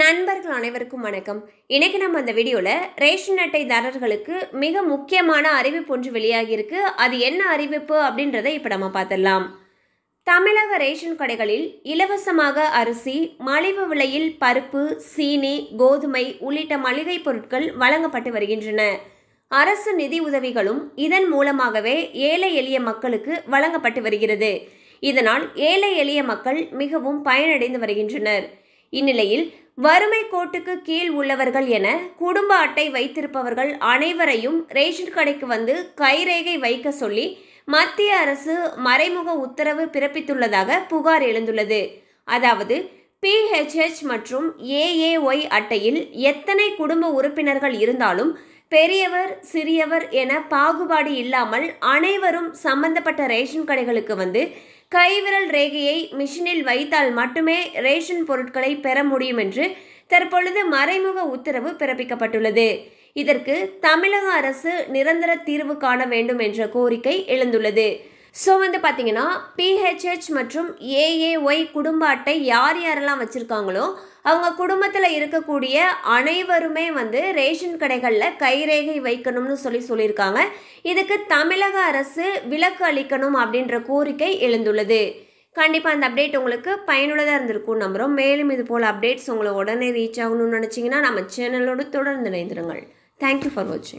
நண்பர்கள் அனைவருக்கும் வணக்கம் இன்றைக்கி நம்ம அந்த வீடியோவில் ரேஷன் அட்டைதாரர்களுக்கு மிக முக்கியமான அறிவிப்பு ஒன்று வெளியாகியிருக்கு அது என்ன அறிவிப்பு அப்படின்றத இப்போ நம்ம பார்த்துடலாம் தமிழக ரேஷன் கடைகளில் இலவசமாக அரிசி மலிவு விலையில் பருப்பு சீனி கோதுமை உள்ளிட்ட மளிகை பொருட்கள் வழங்கப்பட்டு வருகின்றன அரசு நிதி உதவிகளும் இதன் மூலமாகவே ஏழை எளிய மக்களுக்கு வழங்கப்பட்டு வருகிறது இதனால் ஏழை எளிய மக்கள் மிகவும் பயனடைந்து வருகின்றனர் இந்நிலையில் வறுமை கோட்டுக்கு கீழ் உள்ளவர்கள் என குடும்ப அட்டை வைத்திருப்பவர்கள் அனைவரையும் ரேஷன் கடைக்கு வந்து கைரேகை வைக்க சொல்லி மத்திய அரசு மறைமுக உத்தரவு பிறப்பித்துள்ளதாக புகார் எழுந்துள்ளது அதாவது பிஹெச்ஹெச் மற்றும் ஏஏஒய் அட்டையில் எத்தனை குடும்ப உறுப்பினர்கள் இருந்தாலும் பெரியவர் சிறியவர் என பாகுபாடு இல்லாமல் அனைவரும் சம்பந்தப்பட்ட ரேஷன் கடைகளுக்கு வந்து கைவிரல் ரேகையை மிஷினில் வைத்தால் மட்டுமே ரேஷன் பொருட்களை பெற முடியும் என்று தற்பொழுது மறைமுக உத்தரவு பிறப்பிக்கப்பட்டுள்ளது இதற்கு தமிழக அரசு நிரந்தர தீர்வு காண வேண்டும் என்ற கோரிக்கை எழுந்துள்ளது ஸோ வந்து பார்த்திங்கன்னா பிஹெச்ஹெச் மற்றும் ஏஏஒய் குடும்ப அட்டை யார் யாரெல்லாம் வச்சுருக்காங்களோ அவங்க குடும்பத்தில் இருக்கக்கூடிய அனைவருமே வந்து ரேஷன் கடைகளில் கைரேகை வைக்கணும்னு சொல்லி சொல்லியிருக்காங்க இதுக்கு தமிழக அரசு விலக்கு அளிக்கணும் அப்படின்ற கோரிக்கை எழுந்துள்ளது கண்டிப்பாக அந்த அப்டேட் உங்களுக்கு பயனுள்ளதாக இருந்திருக்கும் நம்புகிறோம் மேலும் இது போல் அப்டேட்ஸ் உங்களை உடனே ரீச் ஆகணும்னு நினச்சிங்கன்னா நம்ம சேனலோடு தொடர்ந்து இணைந்திருங்கள் தேங்க்யூ ஃபார் வாட்சிங்